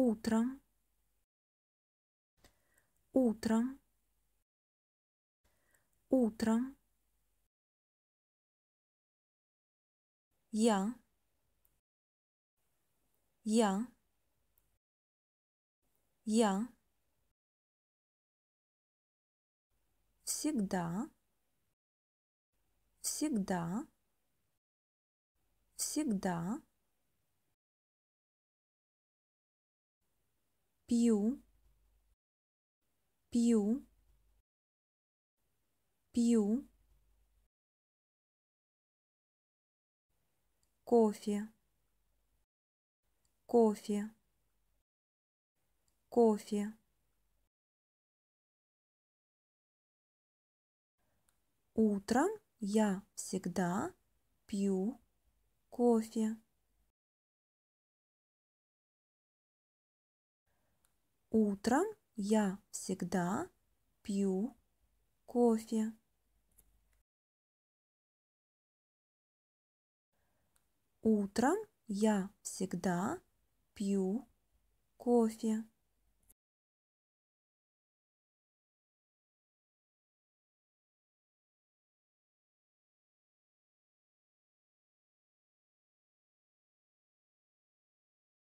утром, утром, утром. Я, я, я. Всегда, всегда, всегда. пью, пью, пью, кофе, кофе, кофе. Утром я всегда пью кофе. Утром я всегда пью кофе. Утром я всегда пью кофе.